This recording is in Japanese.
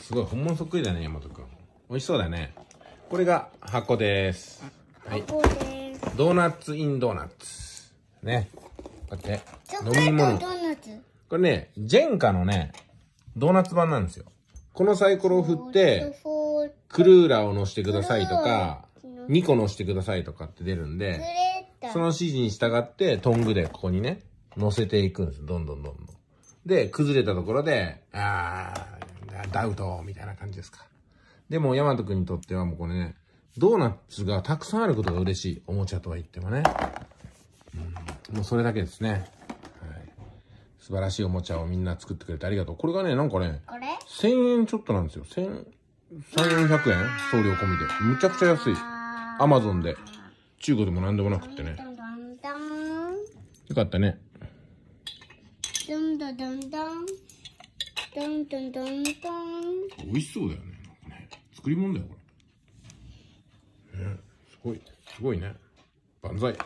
すごい、本物そっくりだね、山本くん。美味しそうだね。これが箱です。はい。ドーナツインドーナツ。ね。こうやって。飲み物。これね、ジェンカのね、ドーナツ版なんですよ。このサイコロを振って、クルーラーを乗してくださいとか、2個乗してくださいとかって出るんで、その指示に従ってトングでここにね、乗せていくんですどんどんどんどん。で、崩れたところで、あー、ダウトみたいな感じですか。でも、ヤマト君にとってはもうこれね、ドーナツがたくさんあることが嬉しい。おもちゃとは言ってもね。うん、もうそれだけですね、はい。素晴らしいおもちゃをみんな作ってくれてありがとう。これがね、なんかね、1000円ちょっとなんですよ。1000、3400円送料込みで。むちゃくちゃ安い。アマゾンで。中国でも何でもなくってね。よかったね。どんどんどんどん。トントントントン。美味しそうだよね。なんかね。作り物だよ、これ。ね、すごい。すごいね。万歳。